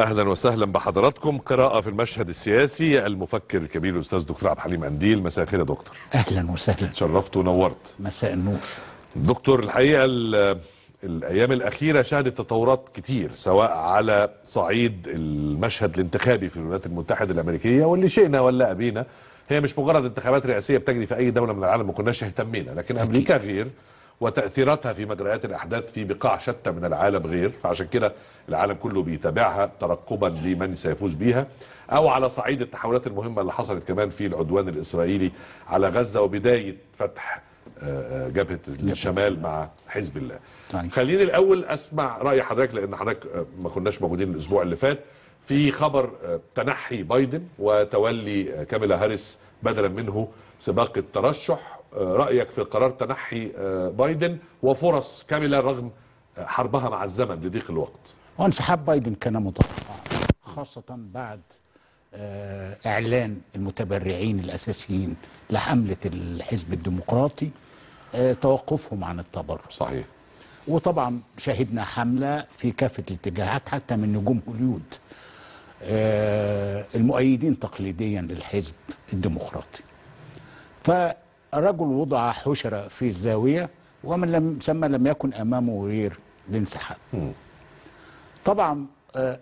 اهلا وسهلا بحضراتكم قراءه في المشهد السياسي المفكر الكبير الاستاذ دكتور عبد الحليم انديل مساء الخير يا دكتور اهلا وسهلا شرفت ونورت مساء النور دكتور الحقيقه الايام الاخيره شهدت تطورات كتير سواء على صعيد المشهد الانتخابي في الولايات المتحده الامريكيه واللي شئنا ولا ابينا هي مش مجرد انتخابات رئاسيه بتجري في اي دوله من العالم ما كناش اهتمينا لكن امريكا غير وتأثيراتها في مجريات الأحداث في بقاع شتى من العالم غير فعشان كده العالم كله بيتابعها ترقبا لمن سيفوز بيها أو على صعيد التحولات المهمة اللي حصلت كمان في العدوان الإسرائيلي على غزة وبداية فتح آه، آه، جبهة الشمال مع حزب الله طيب. خليني الأول أسمع رأي حضرتك لأن حضرتك آه، ما كناش موجودين الأسبوع اللي فات في خبر تنحي بايدن وتولي كاميلا هاريس بدلا منه سباق الترشح رايك في قرار تنحي آه، بايدن وفرص كامله رغم آه، حربها مع الزمن لضيق الوقت وانسحاب بايدن كان متوقع خاصه بعد آه، اعلان المتبرعين الاساسيين لحمله الحزب الديمقراطي توقفهم عن التبرع صحيح وطبعا شهدنا حمله في كافه الاتجاهات حتى من نجوم هوليود المؤيدين تقليديا للحزب الديمقراطي ف الرجل وضع حشرة في الزاوية ومن لم ثم لم يكن أمامه غير الانسحاب طبعا آه،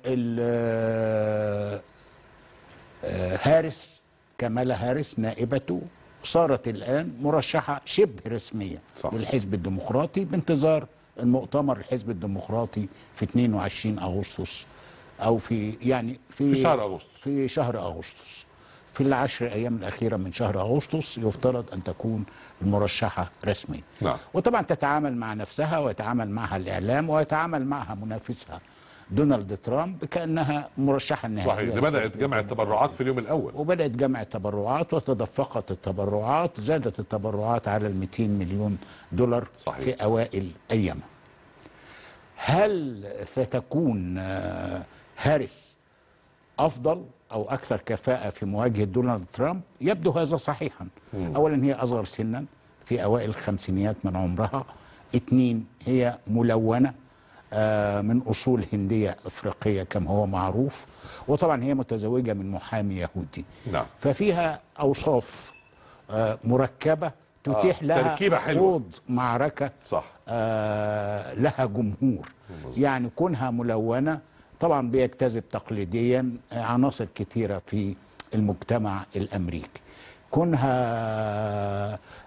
آه، هارس كمالا هارس نائبته صارت الآن مرشحة شبه رسمية صح. للحزب الديمقراطي بانتظار المؤتمر الحزب الديمقراطي في 22 أغسطس أو في يعني في, في شهر أغسطس في شهر أغسطس في العشر ايام الاخيره من شهر اغسطس يفترض ان تكون المرشحه رسميا نعم. وطبعا تتعامل مع نفسها ويتعامل معها الاعلام ويتعامل معها منافسها دونالد ترامب كانها مرشحه النهائيه صحيح بدات جمع التبرعات في اليوم الاول وبدات جمع التبرعات وتدفقت التبرعات زادت التبرعات على ال 200 مليون دولار صحيح. في اوائل ايامها هل ستكون آه، هاريس افضل أو أكثر كفاءة في مواجهة دونالد ترامب يبدو هذا صحيحا مم. أولا هي أصغر سنا في أوائل الخمسينيات من عمرها اثنين هي ملونة آه، من أصول هندية أفريقية كما هو معروف وطبعا هي متزوجة من محامي يهودي نعم. ففيها أوصاف آه، مركبة تتيح آه. لها خوض معركة صح. آه، لها جمهور مزبوط. يعني كونها ملونة طبعا بيجتذب تقليديا عناصر كثيرة في المجتمع الأمريكي كونها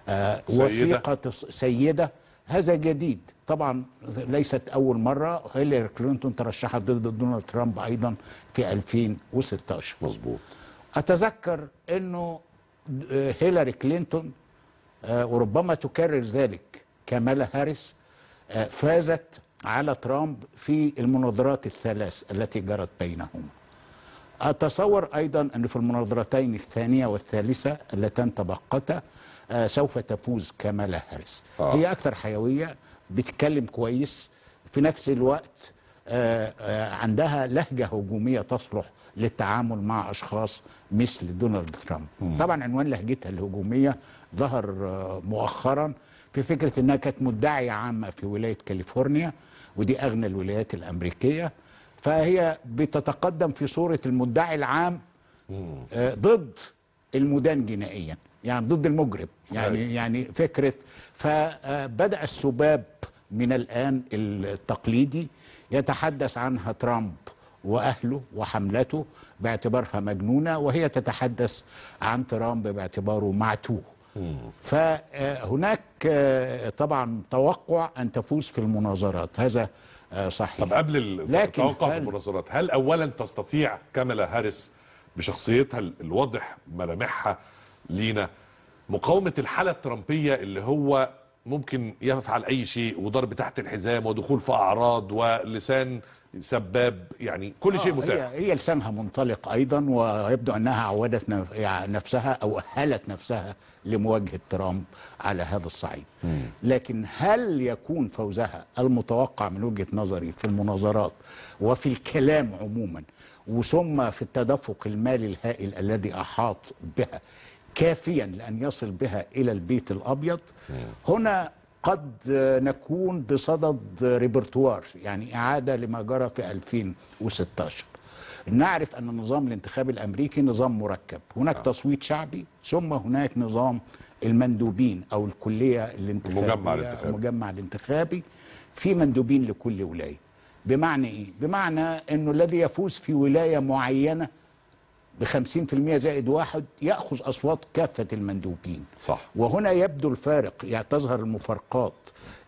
آه، وثيقة سيدة هذا جديد طبعا ليست أول مرة هيلاري كلينتون ترشحت ضد دونالد ترامب أيضا في 2016 مظبوط أتذكر أنه آه، هيلاري كلينتون آه، وربما تكرر ذلك كمالا هاريس فازت على ترامب في المناظرات الثلاث التي جرت بينهما أتصور أيضا أن في المناظرتين الثانية والثالثة اللتان تبقتا آه، سوف تفوز كمالا هاريس آه. هي أكثر حيوية بتتكلم كويس في نفس الوقت آه، آه، عندها لهجة هجومية تصلح للتعامل مع أشخاص مثل دونالد ترامب مم. طبعا عنوان لهجتها الهجومية ظهر مؤخرا في فكرة أنها كانت مدعية عامة في ولاية كاليفورنيا ودي أغنى الولايات الأمريكية فهي بتتقدم في صورة المدعي العام آه، ضد المدان جنائيا يعني ضد المجرم يعني أيوة. يعني فكرة فبدأ السباب من الآن التقليدي يتحدث عنها ترامب وأهله وحملته باعتبارها مجنونة وهي تتحدث عن ترامب باعتباره معتوه فهناك آه، طبعا توقع أن تفوز في المناظرات هذا آه، صحيح طب قبل التوقع في المناظرات هل أولا تستطيع كاملا هاريس بشخصيتها الواضح ملامحها لينا مقاومة الحالة الترامبية اللي هو ممكن يفعل أي شيء وضرب تحت الحزام ودخول في أعراض ولسان سباب يعني كل شيء آه، متاح هي, هي لسانها منطلق ايضا ويبدو انها عودت يعني نفسها او اهلت نفسها لمواجهه ترامب على هذا الصعيد لكن هل يكون فوزها المتوقع من وجهه نظري في المناظرات وفي الكلام عموما وثم في التدفق المالي الهائل الذي احاط بها كافيا لان يصل بها الى البيت الابيض هنا قد نكون بصدد ريبرتوار يعني إعادة لما جرى في 2016 نعرف أن النظام الانتخاب الأمريكي نظام مركب هناك آه. تصويت شعبي ثم هناك نظام المندوبين أو الكلية الانتخابية المجمع الانتخابي, المجمع الانتخابي في مندوبين لكل ولاية بمعنى إيه؟ بمعنى أنه الذي يفوز في ولاية معينة ب 50% زائد واحد ياخذ اصوات كافه المندوبين صح وهنا يبدو الفارق يعني تظهر المفارقات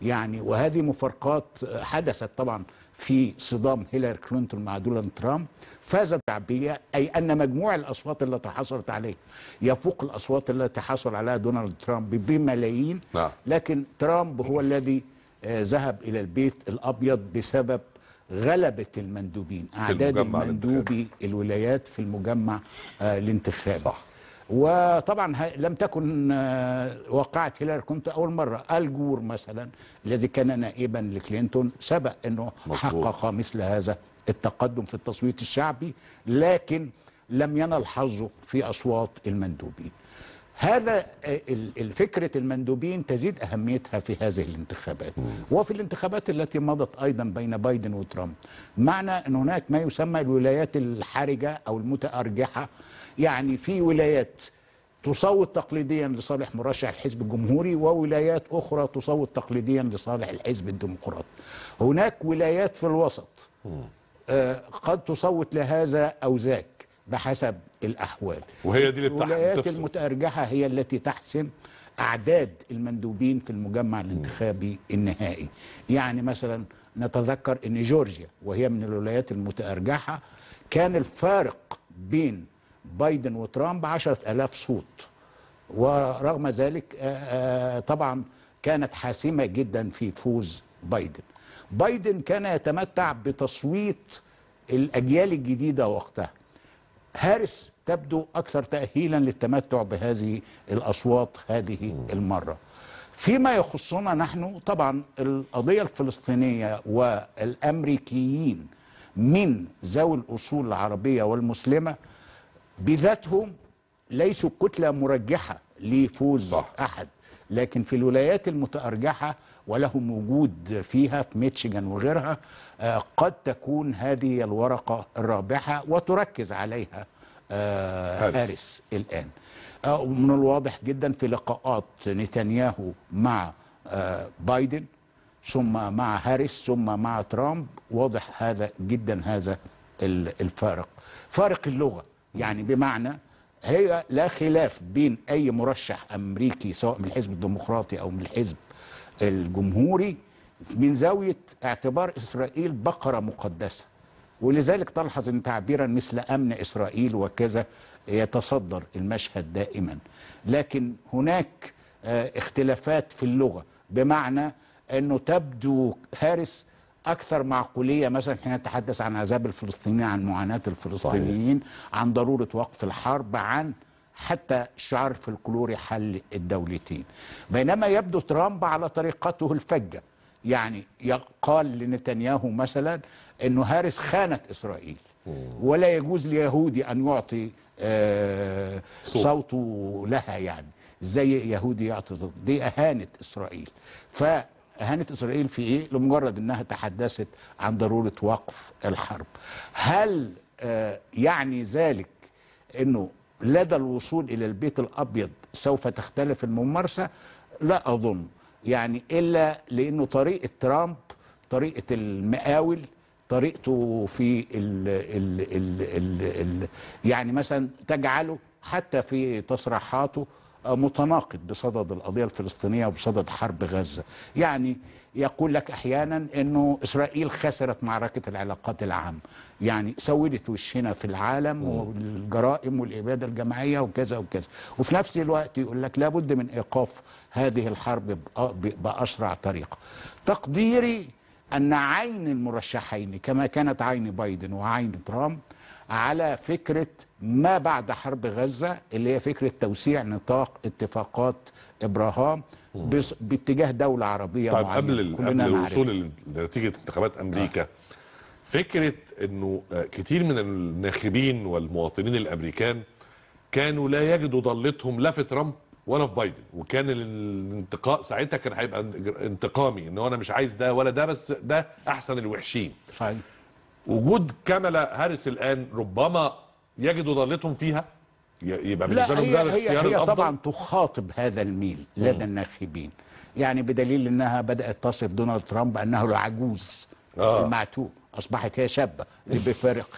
يعني وهذه مفارقات حدثت طبعا في صدام هيلاري كلينتون مع دونالد ترامب فازت الشعبيه اي ان مجموع الاصوات التي حصلت عليه يفوق الاصوات التي حصل عليها دونالد ترامب بملايين نعم. لكن ترامب هو الذي آه، ذهب الى البيت الابيض بسبب غلبت المندوبين اعداد المندوبي الولايات في المجمع آه، الانتخابي صح وطبعا لم تكن آه، واقعة هيلاري كنت أول مرة الجور مثلا الذي كان نائبا لكلينتون سبق أنه مصبوع. حقق مثل هذا التقدم في التصويت الشعبي لكن لم ينل حظه في أصوات المندوبين هذا الفكرة المندوبين تزيد أهميتها في هذه الانتخابات وفي الانتخابات التي مضت أيضا بين بايدن وترامب معنى أن هناك ما يسمى الولايات الحرجة أو المتأرجحة يعني في ولايات تصوت تقليديا لصالح مرشح الحزب الجمهوري وولايات أخرى تصوت تقليديا لصالح الحزب الديمقراطي هناك ولايات في الوسط آه، قد تصوت لهذا أو ذاك بحسب الأحوال وهي دي اللي الولايات المتأرجحة هي التي تحسم أعداد المندوبين في المجمع الانتخابي النهائي يعني مثلا نتذكر أن جورجيا وهي من الولايات المتأرجحة كان الفارق بين بايدن وترامب عشرة ألاف صوت ورغم ذلك طبعا كانت حاسمة جدا في فوز بايدن بايدن كان يتمتع بتصويت الأجيال الجديدة وقتها هارس تبدو أكثر تأهيلا للتمتع بهذه الأصوات هذه المرة فيما يخصنا نحن طبعا القضية الفلسطينية والأمريكيين من ذوي الأصول العربية والمسلمة بذاتهم ليسوا كتلة مرجحة لفوز صح. أحد لكن في الولايات المتأرجحة ولهم وجود فيها في ميتشيغان وغيرها آه، قد تكون هذه الورقة الرابحة وتركز عليها آه، هاريس الآن آه، ومن الواضح جدا في لقاءات نتنياهو مع بايدن ثم مع هاريس ثم مع ترامب واضح هذا جدا هذا الفارق فارق اللغة يعني بمعنى هي لا خلاف بين أي مرشح أمريكي سواء من الحزب الديمقراطي أو من الحزب الجمهوري من زاوية اعتبار إسرائيل بقرة مقدسة ولذلك تلحظ أن تعبيرا مثل أمن إسرائيل وكذا يتصدر المشهد دائما لكن هناك آه، اختلافات في اللغة بمعنى أنه تبدو هارس أكثر معقولية مثلا حين نتحدث عن عذاب الفلسطينيين عن معاناة الفلسطينيين صحيح. عن ضرورة وقف الحرب عن حتى في الكلور حل الدولتين بينما يبدو ترامب على طريقته الفجة يعني يقال لنتنياهو مثلا أنه هارس خانت إسرائيل ولا يجوز ليهودي أن يعطي آه، صوته لها يعني زي يهودي يعطي دي أهانت إسرائيل ف إسرائيل في إيه؟ لمجرد أنها تحدثت عن ضرورة وقف الحرب هل آه، يعني ذلك أنه لدى الوصول إلى البيت الأبيض سوف تختلف الممارسة لا أظن يعني إلا لأنه طريقة ترامب طريقة المقاول طريقته في ال ال ال الـ الـ يعني مثلا تجعله حتى في تصريحاته متناقض بصدد القضية الفلسطينية وبصدد حرب غزة يعني يقول لك أحيانا أنه إسرائيل خسرت معركة العلاقات العامة يعني سودت وشنا في العالم والجرائم والإبادة الجماعية وكذا وكذا وفي نفس الوقت يقول لك لابد من إيقاف هذه الحرب بأسرع طريقة تقديري أن عين المرشحين كما كانت عين بايدن وعين ترامب على فكرة ما بعد حرب غزة اللي هي فكرة توسيع نطاق اتفاقات إبراهام باتجاه دولة عربية طيب معينة قبل قبل الوصول لنتيجة انتخابات أمريكا آه. فكرة أنه آه، كتير من الناخبين والمواطنين الأمريكان كانوا لا يجدوا ضلتهم لا في ترامب ولا في بايدن وكان الانتقاء ساعتها كان هيبقى انتقامي ان انا مش عايز ده ولا ده بس ده احسن الوحشين صحيح وجود كاملة هاريس الان ربما يجدوا ضالتهم فيها يبقى بالنسبه لهم ده الاختيار هي, هي طبعا تخاطب هذا الميل لدى الناخبين يعني بدليل انها بدات تصف دونالد ترامب انه العجوز آه. المعتوه اصبحت هي شابه بفارق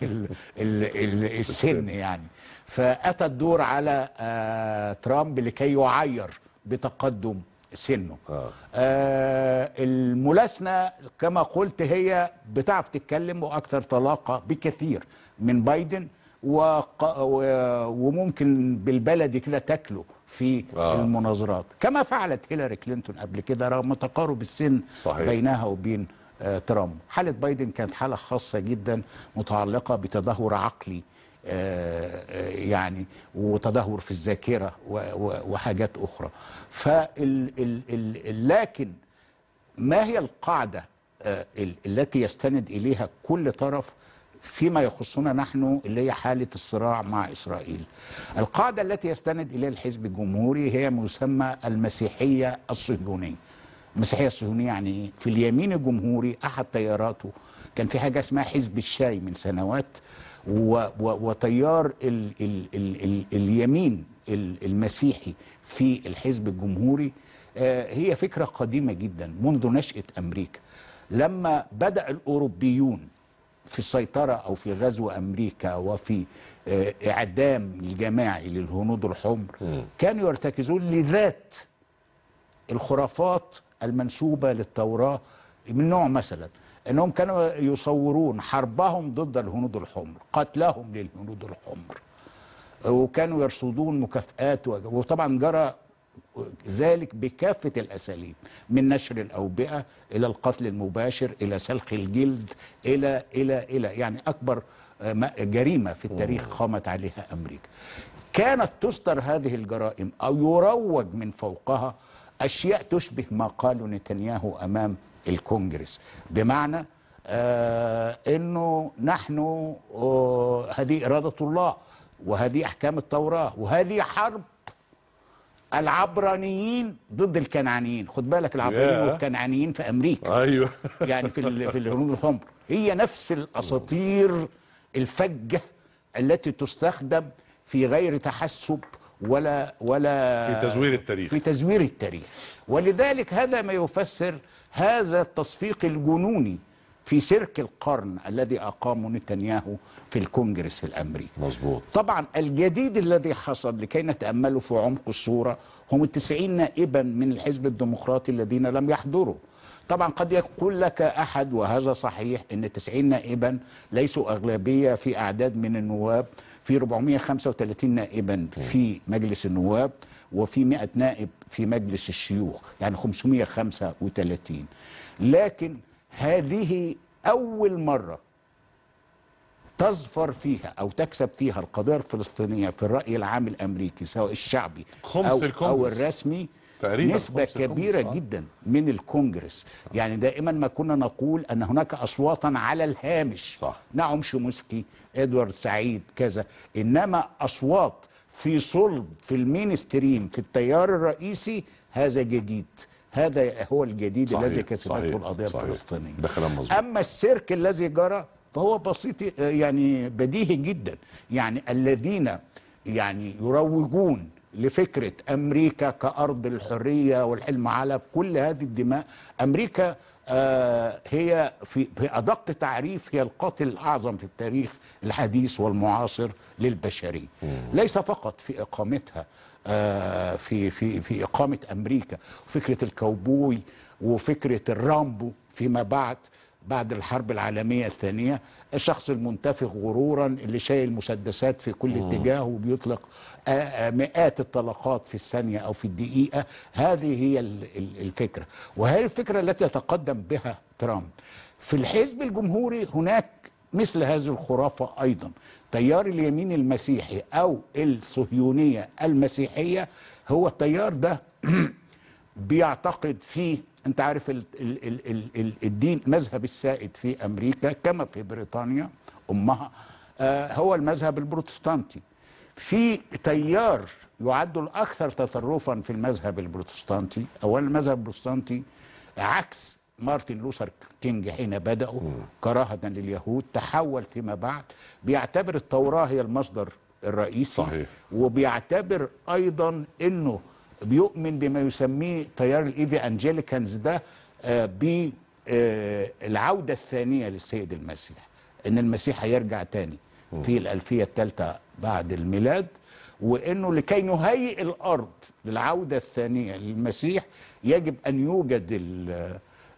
السن يعني فاتى الدور على آه ترامب لكي يعير بتقدم سنه آه. آه الملاسنة كما قلت هي بتعرف تتكلم وأكثر طلاقة بكثير من بايدن وق... و... وممكن بالبلدي كده تاكله في آه. المناظرات كما فعلت هيلاري كلينتون قبل كده رغم تقارب السن صحيح. بينها وبين آه ترامب حالة بايدن كانت حالة خاصة جدا متعلقة بتدهور عقلي آه، آه، يعني وتدهور في الذاكرة وحاجات أخرى فال لكن ما هي القاعدة آه، التي يستند إليها كل طرف فيما يخصنا نحن اللي هي حالة الصراع مع إسرائيل القاعدة التي يستند إليها الحزب الجمهوري هي ما يسمى المسيحية الصهيونية المسيحية الصهيونية يعني في اليمين الجمهوري أحد تياراته كان في حاجة اسمها حزب الشاي من سنوات وتيار ال ال ال ال اليمين المسيحي في الحزب الجمهوري آه، هي فكرة قديمة جدا منذ نشأة أمريكا لما بدأ الأوروبيون في السيطرة أو في غزو أمريكا وفي آه، إعدام الجماعي للهنود الحمر كانوا يرتكزون لذات الخرافات المنسوبة للتوراة من نوع مثلا انهم كانوا يصورون حربهم ضد الهنود الحمر قتلهم للهنود الحمر وكانوا يرصدون مكافآت وطبعا جرى ذلك بكافة الأساليب من نشر الأوبئة إلى القتل المباشر إلى سلخ الجلد إلى إلى إلى يعني أكبر آه، جريمة في التاريخ قامت عليها أمريكا كانت تصدر هذه الجرائم أو يروج من فوقها أشياء تشبه ما قاله نتنياهو أمام الكونجرس بمعنى آه انه نحن آه هذه اراده الله وهذه احكام التوراه وهذه حرب العبرانيين ضد الكنعانيين خد بالك العبرانيين والكنعانيين في امريكا ايوه يعني في في الهنود الحمر هي نفس الاساطير الفجه التي تستخدم في غير تحسب ولا ولا في تزوير التاريخ في تزوير التاريخ ولذلك هذا ما يفسر هذا التصفيق الجنوني في سيرك القرن الذي أقامه نتنياهو في الكونجرس الأمريكي مظبوط طبعا الجديد الذي حصل لكي نتأمله في عمق الصورة هم التسعين نائبا من الحزب الديمقراطي الذين لم يحضروا طبعا قد يقول لك أحد وهذا صحيح أن 90 نائبا ليسوا أغلبية في أعداد من النواب في 435 نائبا في مجلس النواب وفي 100 نائب في مجلس الشيوخ يعني 535 لكن هذه أول مرة تظفر فيها أو تكسب فيها القضية الفلسطينية في الرأي العام الأمريكي سواء الشعبي أو, أو الرسمي تقريبا نسبة كبيرة خمسة. آه. جدا من الكونجرس يعني دائما ما كنا نقول أن هناك أصواتا على الهامش صح. نعم شموسكي إدوارد سعيد كذا إنما أصوات في صلب في المينستريم في التيار الرئيسي هذا جديد هذا هو الجديد صحيح. الذي كسبته القضية الفلسطينية ده كلام مظبوط أما السيرك الذي جرى فهو بسيط يعني بديهي جدا يعني الذين يعني يروجون لفكره امريكا كارض الحريه والحلم على كل هذه الدماء امريكا آه، هي في بادق تعريف هي القاتل الاعظم في التاريخ الحديث والمعاصر للبشريه ليس فقط في اقامتها آه، في في في اقامه امريكا فكره الكوبوي وفكره الرامبو فيما بعد بعد الحرب العالمية الثانية الشخص المنتفخ غرورا اللي شايل مسدسات في كل اتجاه وبيطلق مئات الطلقات في الثانية أو في الدقيقة هذه هي الفكرة وهذه الفكرة التي يتقدم بها ترامب في الحزب الجمهوري هناك مثل هذه الخرافة أيضا تيار اليمين المسيحي أو الصهيونية المسيحية هو التيار ده بيعتقد فيه انت عارف الـ الـ الـ الـ الـ الدين المذهب السائد في امريكا كما في بريطانيا امها آه، هو المذهب البروتستانتي في تيار يعد الاكثر تطرفا في المذهب البروتستانتي اولا المذهب البروتستانتي عكس مارتن لوثر كينج حين بدأه كراهة لليهود تحول فيما بعد بيعتبر التوراة هي المصدر الرئيسي صحيح. وبيعتبر أيضا أنه بيؤمن بما يسميه تيار الايفي انجليكانز ده آه، بالعوده آه، الثانيه للسيد المسيح ان المسيح هيرجع تاني في الالفيه الثالثه بعد الميلاد وانه لكي نهيئ الارض للعوده الثانيه للمسيح يجب ان يوجد الـ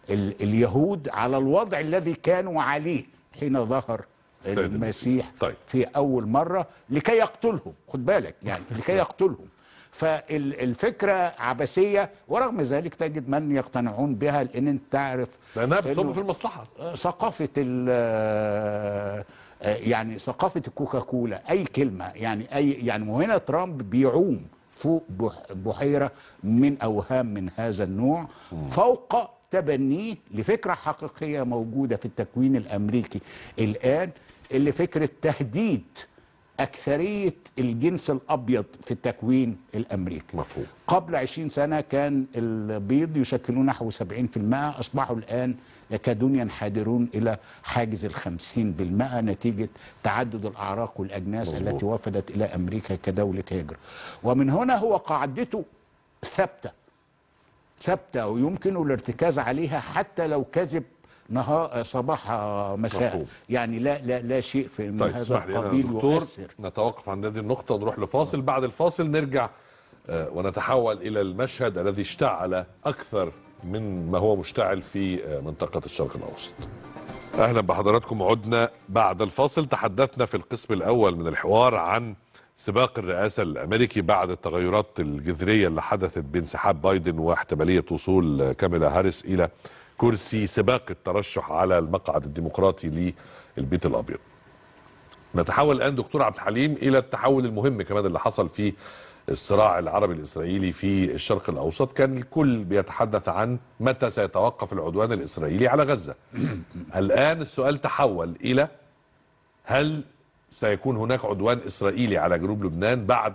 الـ اليهود على الوضع الذي كانوا عليه حين ظهر المسيح طيب. في اول مره لكي يقتلهم خد بالك يعني لكي يقتلهم فالفكره عبثيه ورغم ذلك تجد من يقتنعون بها لان انت تعرف لانها بتصب في المصلحه ثقافه آه، يعني ثقافه الكوكاكولا اي كلمه يعني اي يعني وهنا ترامب بيعوم فوق بحيره من اوهام من هذا النوع فوق تبنيه لفكره حقيقيه موجوده في التكوين الامريكي الان اللي فكره تهديد أكثرية الجنس الأبيض في التكوين الأمريكي مفهوم. قبل 20 سنة كان البيض يشكلون نحو 70% أصبحوا الآن يكادون ينحدرون إلى حاجز ال 50% نتيجة تعدد الأعراق والأجناس مزبوط. التي وفدت إلى أمريكا كدولة هجرة ومن هنا هو قاعدته ثابتة ثابتة ويمكن الارتكاز عليها حتى لو كذب نهار صباح مساء مفهوم. يعني لا لا لا شيء في من طيب هذا القبيل دكتور نتوقف عند هذه النقطه نروح لفاصل بعد الفاصل نرجع آه، ونتحول الى المشهد الذي اشتعل اكثر من ما هو مشتعل في آه، منطقه الشرق الاوسط اهلا بحضراتكم عدنا بعد الفاصل تحدثنا في القسم الاول من الحوار عن سباق الرئاسة الأمريكي بعد التغيرات الجذرية اللي حدثت بانسحاب بايدن واحتمالية وصول كاميلا هاريس إلى كرسي سباق الترشح على المقعد الديمقراطي للبيت الابيض. نتحول الان دكتور عبد الحليم الى التحول المهم كمان اللي حصل في الصراع العربي الاسرائيلي في الشرق الاوسط كان الكل بيتحدث عن متى سيتوقف العدوان الاسرائيلي على غزه. الان السؤال تحول الى هل سيكون هناك عدوان اسرائيلي على جنوب لبنان بعد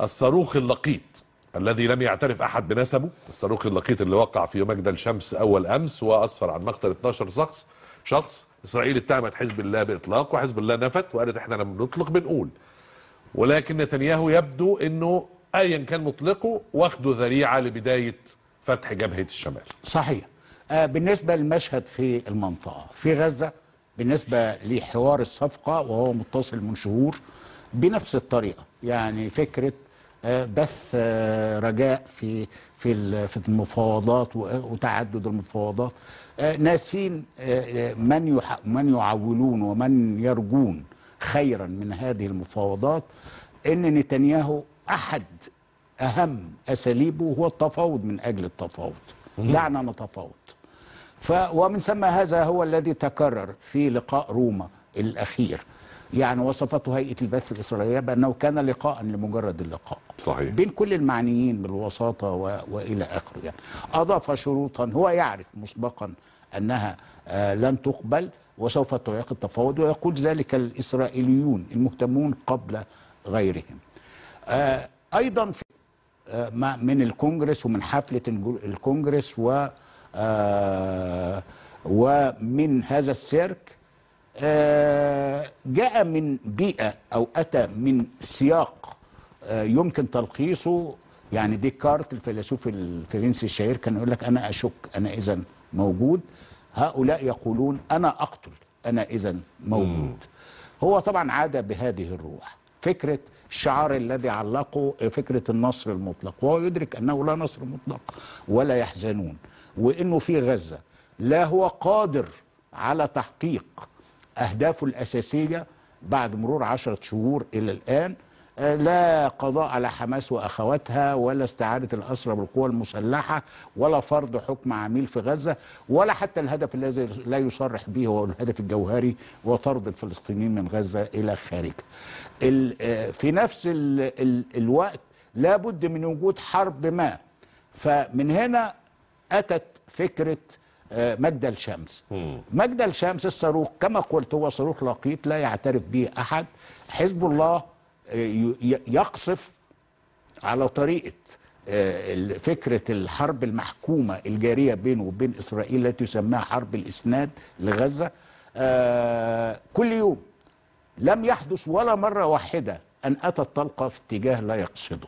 الصاروخ اللقيط الذي لم يعترف أحد بنسبه الصاروخ اللقيط اللي وقع في مجدل شمس أول أمس وأسفر عن مقتل 12 شخص شخص إسرائيل اتهمت حزب الله بإطلاق وحزب الله نفت وقالت إحنا لما بنطلق بنقول ولكن نتنياهو يبدو أنه أيا كان مطلقه واخده ذريعة لبداية فتح جبهة الشمال صحيح آه، بالنسبة للمشهد في المنطقة في غزة بالنسبة لحوار الصفقة وهو متصل من شهور بنفس الطريقة يعني فكرة بث رجاء في في في المفاوضات وتعدد المفاوضات ناسين من من يعولون ومن يرجون خيرا من هذه المفاوضات ان نتنياهو احد اهم اساليبه هو التفاوض من اجل التفاوض دعنا نتفاوض ومن ثم هذا هو الذي تكرر في لقاء روما الاخير يعني وصفته هيئه البث الاسرائيليه بانه كان لقاء لمجرد اللقاء صحيح بين كل المعنيين بالوساطه و... والى اخره يعني اضاف شروطا هو يعرف مسبقا انها آه لن تقبل وسوف تعيق التفاوض ويقول ذلك الاسرائيليون المهتمون قبل غيرهم آه ايضا في آه من الكونجرس ومن حفله الكونجرس و آه ومن هذا السيرك آه، جاء من بيئة أو أتى من سياق آه، يمكن تلخيصه يعني ديكارت الفيلسوف الفرنسي الشهير كان يقول لك أنا أشك أنا إذا موجود هؤلاء يقولون أنا أقتل أنا إذا موجود هو طبعا عاد بهذه الروح فكرة الشعار الذي علقه فكرة النصر المطلق وهو يدرك أنه لا نصر مطلق ولا يحزنون وأنه في غزة لا هو قادر على تحقيق أهدافه الأساسية بعد مرور عشرة شهور إلى الآن آه، لا قضاء على حماس واخواتها ولا استعاده الاسرى بالقوى المسلحه ولا فرض حكم عميل في غزه ولا حتى الهدف الذي لا يصرح به هو الهدف الجوهري وطرد الفلسطينيين من غزه الى خارج آه، في نفس الوقت لا الوقت لابد من وجود حرب ما فمن هنا اتت فكره آه، مجد الشمس مجد الشمس الصاروخ كما قلت هو صاروخ لقيط لا يعترف به أحد حزب الله آه، يقصف على طريقة آه، فكرة الحرب المحكومة الجارية بينه وبين إسرائيل التي يسميها حرب الإسناد لغزة كل يوم لم يحدث ولا مرة واحدة أن أتت طلقة في اتجاه لا يقصده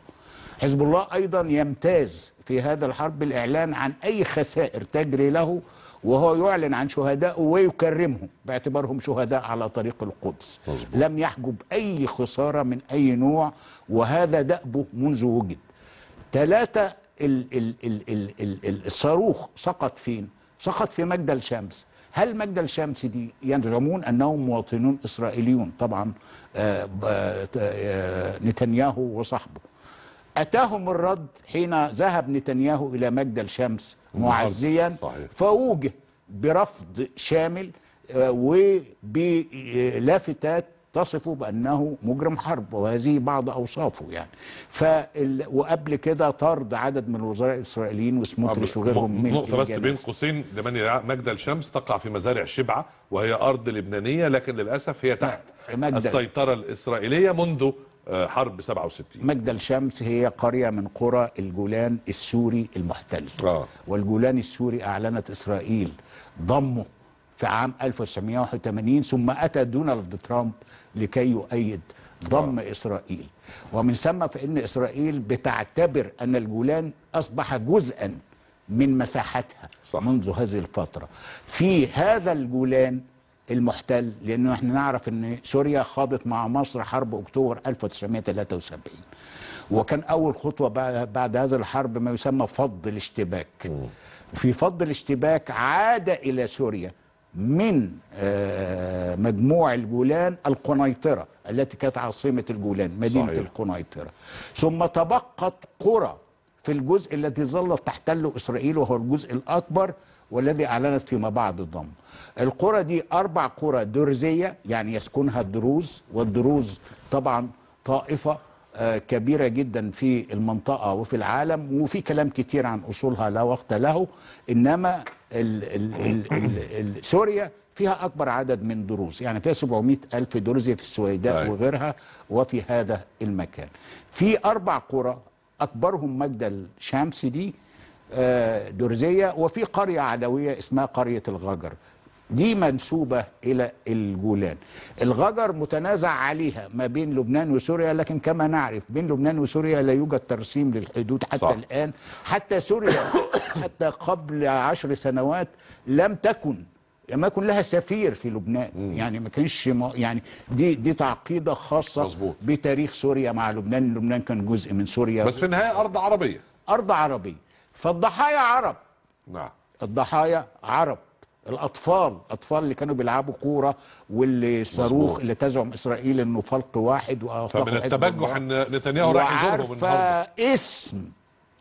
حزب الله أيضا يمتاز في هذا الحرب الإعلان عن أي خسائر تجري له وهو يعلن عن شهدائه ويكرمهم باعتبارهم شهداء على طريق القدس مزبوط. لم يحجب أي خسارة من أي نوع وهذا دأبه منذ وجد ثلاثة الصاروخ سقط فين سقط في مجدل شمس هل مجدل شمس دي يزعمون انهم مواطنون اسرائيليون طبعا آه، آه، آه، نتنياهو وصحبه أتاهم الرد حين ذهب نتنياهو إلى مجد الشمس معزيا فوجه برفض شامل آه، وبلافتات آه، تصفه بأنه مجرم حرب وهذه بعض أوصافه يعني فال... وقبل كده طرد عدد من الوزراء الإسرائيليين وسموتريش وغيرهم من نقطة بس بين قوسين لمن مجدل الشمس تقع في مزارع شبعة وهي أرض لبنانية لكن للأسف هي تحت نعم، السيطرة الإسرائيلية منذ حرب 67 مجد الشمس هي قرية من قرى الجولان السوري المحتل آه. والجولان السوري أعلنت إسرائيل ضمه في عام 1981 ثم أتى دونالد ترامب لكي يؤيد ضم آه. إسرائيل ومن ثم فإن إسرائيل بتعتبر أن الجولان أصبح جزءا من مساحتها صح. منذ هذه الفترة في هذا الجولان المحتل لانه احنا نعرف ان سوريا خاضت مع مصر حرب اكتوبر 1973 وكان اول خطوه بعد هذا الحرب ما يسمى فض الاشتباك في فض الاشتباك عاد الى سوريا من آه، مجموع الجولان القنيطره التي كانت عاصمه الجولان مدينه صحيح. القنيطره ثم تبقت قرى في الجزء الذي ظلت تحتله اسرائيل وهو الجزء الاكبر والذي أعلنت فيما بعد الضم القرى دي أربع قرى درزية يعني يسكنها الدروز والدروز طبعا طائفة آه، كبيرة جدا في المنطقة وفي العالم وفي كلام كتير عن أصولها لا وقت له إنما الـ الـ الـ الـ الـ سوريا فيها أكبر عدد من دروز يعني فيها 700 ألف درزي في السويداء وغيرها وفي هذا المكان في أربع قرى أكبرهم مجد الشمس دي آه، درزية وفي قرية عدوية اسمها قرية الغجر دي منسوبة إلى الجولان الغجر متنازع عليها ما بين لبنان وسوريا لكن كما نعرف بين لبنان وسوريا لا يوجد ترسيم للحدود حتى صح. الآن حتى سوريا حتى قبل عشر سنوات لم تكن لم يكن لها سفير في لبنان مم. يعني ما كانش م... يعني دي دي تعقيده خاصه مزبوط. بتاريخ سوريا مع لبنان لبنان كان جزء من سوريا بس في النهايه ارض عربيه ارض عربيه فالضحايا عرب نعم الضحايا عرب الاطفال الاطفال اللي كانوا بيلعبوا كوره واللي صاروخ اللي تزعم اسرائيل انه فلق واحد فمن التبجح ان نتنياهو راح يزورهم النهارده اسم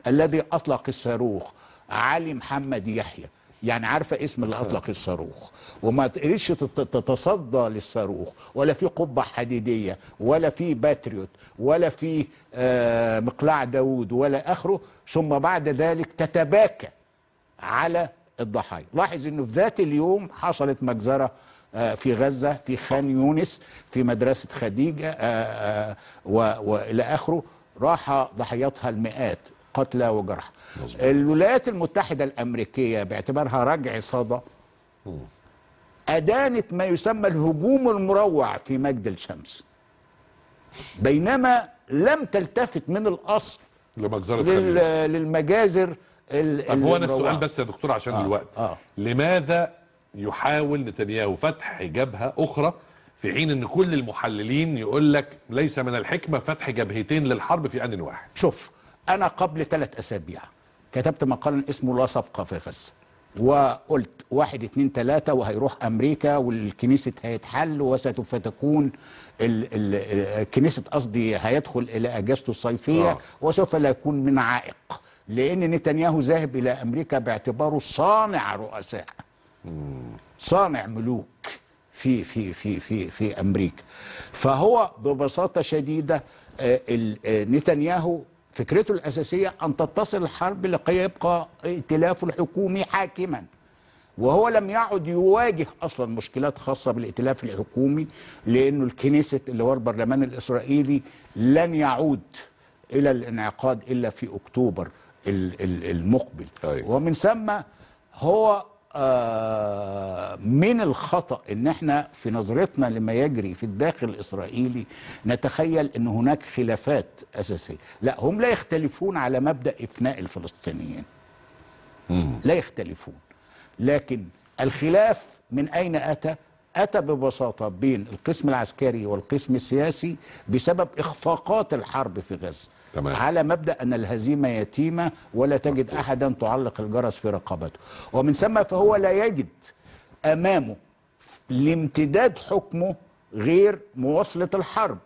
الذي اطلق الصاروخ علي محمد يحيى يعني عارفه اسم اللي اطلق الصاروخ وما تقدرش تتصدى للصاروخ ولا في قبه حديديه ولا في باتريوت ولا في آه، مقلاع داوود ولا اخره ثم بعد ذلك تتباكى على الضحايا لاحظ انه في ذات اليوم حصلت مجزره آه، في غزة في خان يونس في مدرسة خديجة آه، وإلى آخره راح ضحياتها المئات قتلى وجرحى الولايات المتحدة الأمريكية باعتبارها رجع صدى أدانت ما يسمى الهجوم المروع في مجد الشمس بينما لم تلتفت من الأصل لمجزرة لل... للمجازر طب هو انا السؤال بس يا دكتور عشان آه الوقت آه لماذا يحاول نتنياهو فتح جبهه اخرى في حين ان كل المحللين يقول لك ليس من الحكمه فتح جبهتين للحرب في ان واحد شوف أنا قبل ثلاث أسابيع كتبت مقالا اسمه لا صفقة في غزة وقلت واحد اثنين ثلاثة وهيروح أمريكا والكنيسة هيتحل وستفتكون الكنيسة قصدي هيدخل إلى أجازته الصيفية آه. وسوف لا يكون من عائق لأن نتنياهو ذاهب إلى أمريكا باعتباره صانع رؤساء صانع ملوك في في في في في امريكا فهو ببساطه شديده آه، آه، نتنياهو فكرته الأساسية أن تتصل الحرب لكي يبقى ائتلافه الحكومي حاكما وهو لم يعد يواجه أصلا مشكلات خاصة بالائتلاف الحكومي لأنه الكنيسة اللي هو البرلمان الإسرائيلي لن يعود إلى الانعقاد إلا في أكتوبر المقبل طيب. ومن ثم هو آه، من الخطأ ان احنا في نظرتنا لما يجري في الداخل الاسرائيلي نتخيل ان هناك خلافات اساسيه، لا هم لا يختلفون على مبدا افناء الفلسطينيين. لا يختلفون لكن الخلاف من اين اتى؟ أتى ببساطة بين القسم العسكري والقسم السياسي بسبب إخفاقات الحرب في غزة تمام. على مبدأ أن الهزيمة يتيمة ولا تجد مفتوح. أحدا تعلق الجرس في رقبته ومن ثم فهو لا يجد أمامه لامتداد حكمه غير مواصلة الحرب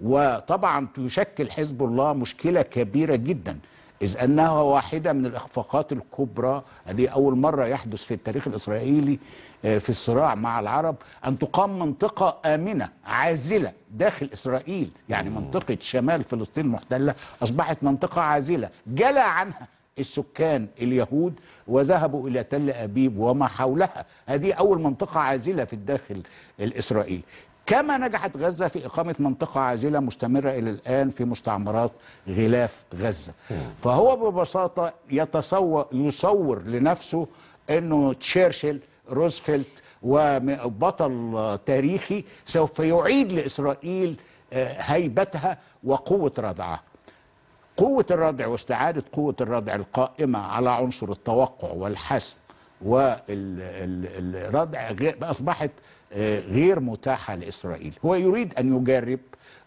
وطبعا تشكل حزب الله مشكلة كبيرة جدا إذ أنها واحدة من الإخفاقات الكبرى هذه أول مرة يحدث في التاريخ الإسرائيلي آه، في الصراع مع العرب أن تقام منطقة آمنة عازلة داخل إسرائيل يعني منطقة شمال فلسطين المحتلة أصبحت منطقة عازلة جلى عنها السكان اليهود وذهبوا الى تل ابيب وما حولها هذه اول منطقه عازله في الداخل الاسرائيلي كما نجحت غزة في إقامة منطقة عازلة مستمرة إلى الآن في مستعمرات غلاف غزة فهو ببساطة يتصور يصور لنفسه أنه تشرشل روزفلت وبطل تاريخي سوف يعيد لإسرائيل آه، هيبتها وقوة ردعها قوة الردع واستعادة قوة الردع القائمة على عنصر التوقع والحسم والردع أصبحت غير متاحة لإسرائيل هو يريد أن يجرب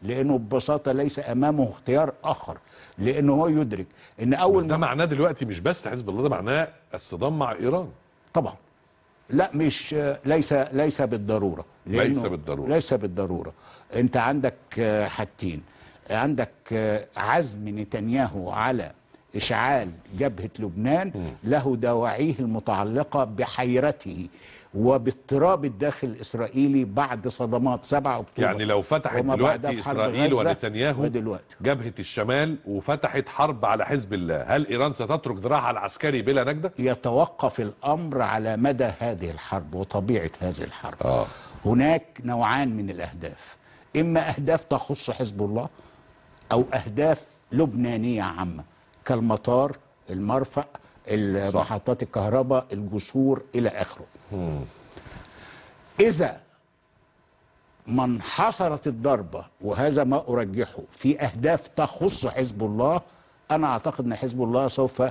لأنه ببساطة ليس أمامه اختيار آخر لأنه هو يدرك أن أول بس ده معناه دلوقتي مش بس حزب الله ده معناه الصدام مع إيران طبعا لا مش ليس ليس بالضرورة ليس بالضرورة ليس بالضرورة أنت عندك آه، حاجتين عندك آه، عزم نتنياهو على إشعال جبهة لبنان له دواعيه المتعلقة بحيرته وباضطراب الداخل الاسرائيلي بعد صدمات 7 اكتوبر يعني لو فتحت دلوقتي اسرائيل ونتنياهو جبهه الشمال وفتحت حرب على حزب الله هل ايران ستترك ذراعها العسكري بلا نجده يتوقف الامر على مدى هذه الحرب وطبيعه هذه الحرب آه. هناك نوعان من الاهداف اما اهداف تخص حزب الله او اهداف لبنانيه عامه كالمطار المرفأ محطات الكهرباء الجسور الى اخره إذا ما انحصرت الضربة وهذا ما أرجحه في أهداف تخص حزب الله أنا أعتقد أن حزب الله سوف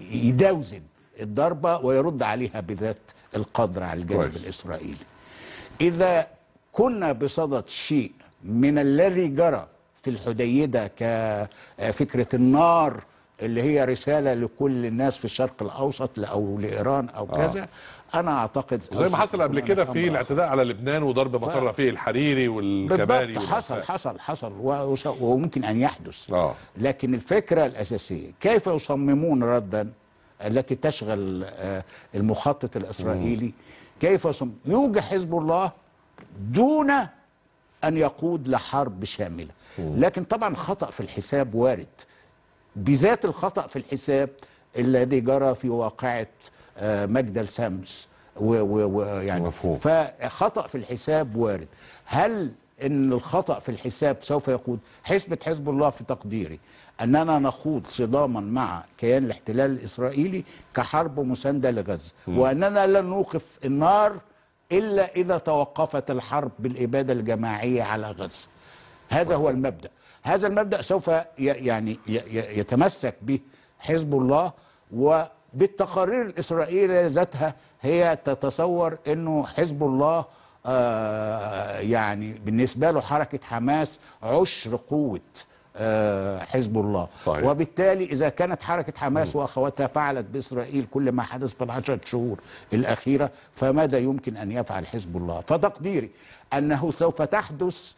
يداوزن الضربة ويرد عليها بذات القدر على الجانب الإسرائيلي إذا كنا بصدد شيء من الذي جرى في الحديدة كفكرة النار اللي هي رسالة لكل الناس في الشرق الأوسط أو لإيران أو آه. كذا انا اعتقد زي ما حصل قبل كده في الاعتداء على لبنان وضرب مطار رفيق الحريري والكباري حصل حصل حصل وممكن ان يحدث آه. لكن الفكره الاساسيه كيف يصممون ردا التي تشغل آه، المخطط الاسرائيلي كيف يصم... يوجد حزب الله دون ان يقود لحرب شامله لكن طبعا خطا في الحساب وارد بذات الخطا في الحساب الذي جرى في واقعه آه، مجدل السامس ويعني فخطا في الحساب وارد هل ان الخطا في الحساب سوف يقود حسبه حزب الله في تقديري اننا نخوض صداما مع كيان الاحتلال الاسرائيلي كحرب مسانده لغزه واننا لن نوقف النار الا اذا توقفت الحرب بالاباده الجماعيه على غزه هذا هو المبدا هذا المبدا سوف يعني يتمسك به حزب الله و بالتقارير الإسرائيلية ذاتها هي تتصور أنه حزب الله آه، يعني بالنسبة له حركة حماس عشر قوة آه، حزب الله صحيح. وبالتالي إذا كانت حركة حماس وأخواتها فعلت بإسرائيل كل ما حدث في العشر شهور الأخيرة فماذا يمكن أن يفعل حزب الله فتقديري أنه سوف تحدث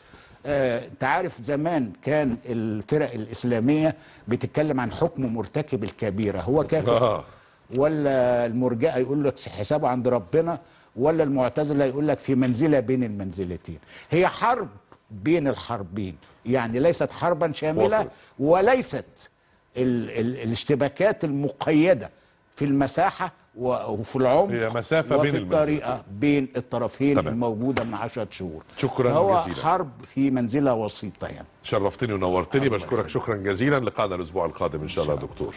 آه، انت عارف زمان كان الفرق الإسلامية بتتكلم عن حكم مرتكب الكبيرة هو كافر ولا المرجئه يقول لك حسابه عند ربنا ولا المعتزله يقول لك في منزله بين المنزلتين هي حرب بين الحربين يعني ليست حربا شامله وليست ال ال الاشتباكات المقيده في المساحه وفي العمق هي مسافه وفي بين الطريقه بين الطرفين طبعا. الموجوده من 10 شهور شكرا هو جزيلا حرب في منزله وسيطه يعني شرفتني ونورتني بشكرك شكرا جزيلا لقاءنا الاسبوع القادم ان شاء الله يا دكتور